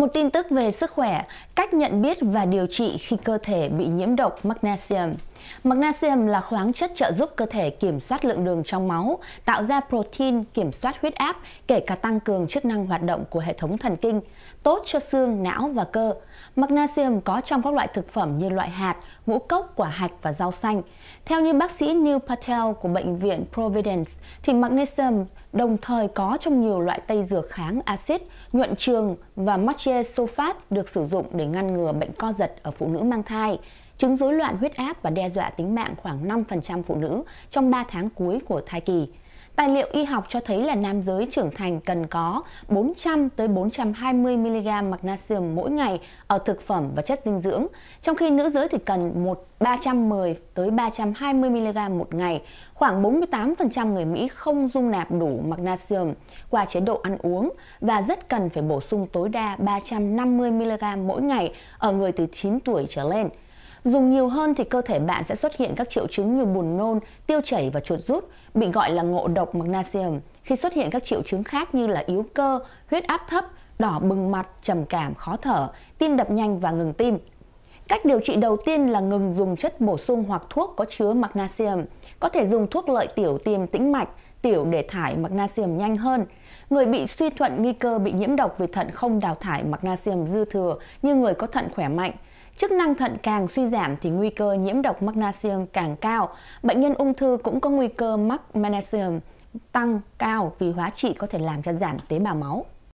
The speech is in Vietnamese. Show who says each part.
Speaker 1: Một tin tức về sức khỏe, cách nhận biết và điều trị khi cơ thể bị nhiễm độc magnesium. Magnesium là khoáng chất trợ giúp cơ thể kiểm soát lượng đường trong máu, tạo ra protein kiểm soát huyết áp, kể cả tăng cường chức năng hoạt động của hệ thống thần kinh, tốt cho xương, não và cơ. Magnesium có trong các loại thực phẩm như loại hạt, ngũ cốc, quả hạch và rau xanh. Theo như bác sĩ New Patel của bệnh viện Providence thì magnesium đồng thời có trong nhiều loại tây dược kháng axit, nhuận trường và matcha chia sulfat được sử dụng để ngăn ngừa bệnh co giật ở phụ nữ mang thai, chứng rối loạn huyết áp và đe dọa tính mạng khoảng 5% phụ nữ trong 3 tháng cuối của thai kỳ. Tài liệu y học cho thấy là nam giới trưởng thành cần có 400 tới 420 mg magnesium mỗi ngày ở thực phẩm và chất dinh dưỡng, trong khi nữ giới thì cần 1 310 tới 320 mg một ngày. Khoảng 48% người Mỹ không dung nạp đủ magnesium qua chế độ ăn uống và rất cần phải bổ sung tối đa 350 mg mỗi ngày ở người từ 9 tuổi trở lên. Dùng nhiều hơn thì cơ thể bạn sẽ xuất hiện các triệu chứng như buồn nôn, tiêu chảy và chuột rút, bị gọi là ngộ độc magnesium. Khi xuất hiện các triệu chứng khác như là yếu cơ, huyết áp thấp, đỏ bừng mặt, trầm cảm, khó thở, tim đập nhanh và ngừng tim. Cách điều trị đầu tiên là ngừng dùng chất bổ sung hoặc thuốc có chứa magnesium. Có thể dùng thuốc lợi tiểu tiêm tĩnh mạch, tiểu để thải magnesium nhanh hơn. Người bị suy thuận nguy cơ bị nhiễm độc vì thận không đào thải magnesium dư thừa như người có thận khỏe mạnh – Chức năng thận càng suy giảm thì nguy cơ nhiễm độc magnesium càng cao. Bệnh nhân ung thư cũng có nguy cơ mắc magnesium tăng cao vì hóa trị có thể làm cho giảm tế bào máu.